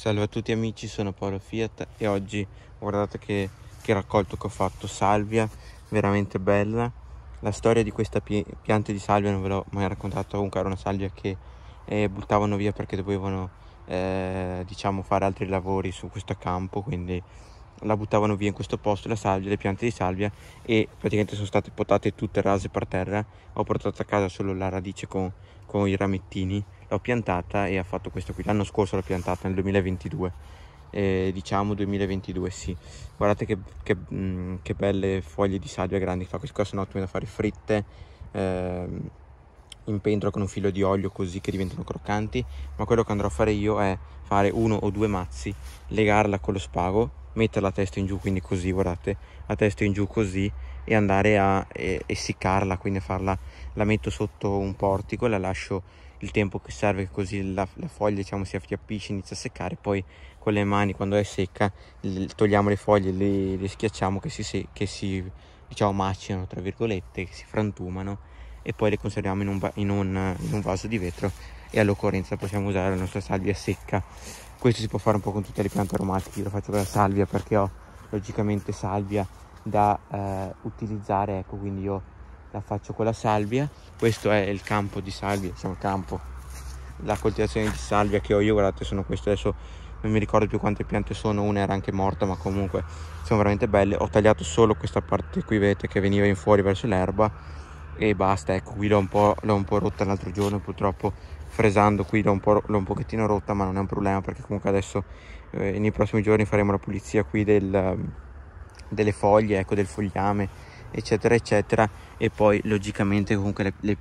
Salve a tutti amici, sono Paolo Fiat e oggi guardate che, che raccolto che ho fatto, salvia, veramente bella. La storia di questa pi pianta di salvia non ve l'ho mai raccontato, comunque era una salvia che eh, buttavano via perché dovevano eh, diciamo fare altri lavori su questo campo, quindi la buttavano via in questo posto, la salvia, le piante di salvia e praticamente sono state potate tutte rase per terra. Ho portato a casa solo la radice con, con i ramettini l'ho piantata e ha fatto questo qui l'anno scorso l'ho piantata nel 2022 eh, diciamo 2022 sì guardate che, che, mh, che, belle foglie di salvia grandi fa questo qua se no tu fare fritte ehm, in pentola con un filo di olio così che diventano croccanti, ma quello che andrò a fare io è fare uno o due mazzi, legarla con lo spago, metterla a testa in giù, quindi così, guardate, a testa in giù così e andare a eh, essiccarla, quindi farla, la metto sotto un portico, la lascio il tempo che serve così la, la foglia diciamo si affiappisce, inizia a seccare, poi con le mani quando è secca togliamo le foglie, le, le schiacciamo che si, che si diciamo macinano tra virgolette, che si frantumano e poi le conserviamo in un, in un, in un vaso di vetro e all'occorrenza possiamo usare la nostra salvia secca questo si può fare un po' con tutte le piante aromatiche io lo faccio con la salvia perché ho logicamente salvia da eh, utilizzare ecco quindi io la faccio con la salvia questo è il campo di salvia diciamo il campo la coltivazione di salvia che ho io guardate sono queste adesso non mi ricordo più quante piante sono una era anche morta ma comunque sono veramente belle ho tagliato solo questa parte qui vedete che veniva in fuori verso l'erba e basta ecco qui l'ho un, un, po' rotta l'altro giorno purtroppo fresando qui l'ho un, po', un pochettino rotta ma non è un problema perché comunque adesso eh, nei prossimi giorni faremo la pulizia qui del, delle foglie ecco del fogliame eccetera eccetera e poi logicamente comunque le, le,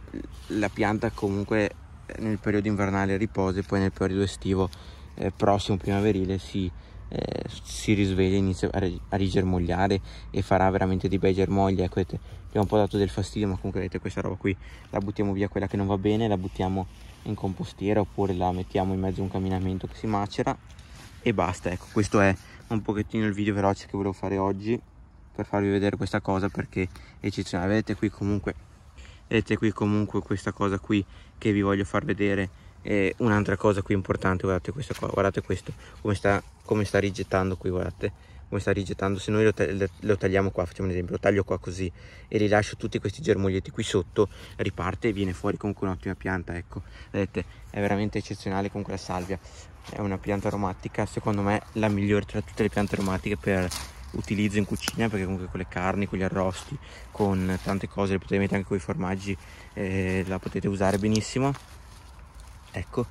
la pianta comunque nel periodo invernale riposa e poi nel periodo estivo eh, prossimo primaverile si, eh, si risveglia, inizia a, a rigermogliare e farà veramente dei bei germogli. Ecco, vedete, gli un po' dato del fastidio, ma comunque vedete questa roba qui la buttiamo via quella che non va bene, la buttiamo in compostiera oppure la mettiamo in mezzo a un camminamento che si macera e basta. Ecco, questo è un pochettino il video veloce che volevo fare oggi per farvi vedere questa cosa perché è eccezionale. Vedete qui comunque vedete qui comunque questa cosa qui che vi voglio far vedere eh, un'altra cosa qui importante guardate questo qua guardate questo come sta, come sta rigettando qui guardate come sta rigettando se noi lo, lo, tagliamo qua facciamo un esempio lo taglio qua così e rilascio tutti questi germoglietti qui sotto riparte e viene fuori comunque un'ottima pianta ecco vedete è veramente eccezionale comunque la salvia è una pianta aromatica secondo me la migliore tra tutte le piante aromatiche per utilizzo in cucina perché comunque con le carni, con gli arrosti, con tante cose, le potete mettere anche con i formaggi, eh, la potete usare benissimo ecco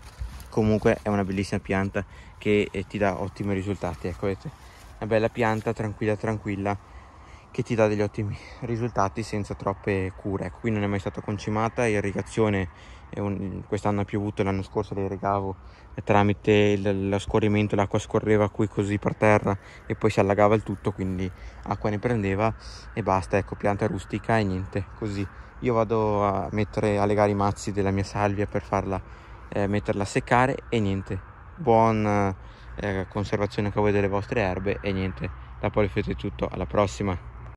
comunque è una bellissima pianta che eh, ti dà ottimi risultati ecco vedete una bella pianta tranquilla tranquilla che ti dà degli ottimi risultati senza troppe cure ecco qui non è mai stata concimata irrigazione quest'anno ha piovuto l'anno scorso le irrigavo eh, tramite lo scorrimento l'acqua scorreva qui così per terra e poi si allagava il tutto quindi acqua ne prendeva e basta ecco pianta rustica e niente così io vado a mettere a legare i mazzi della mia salvia per farla eh, metterla a seccare e niente buona eh, conservazione che voi delle vostre erbe e niente da poi fate tutto alla prossima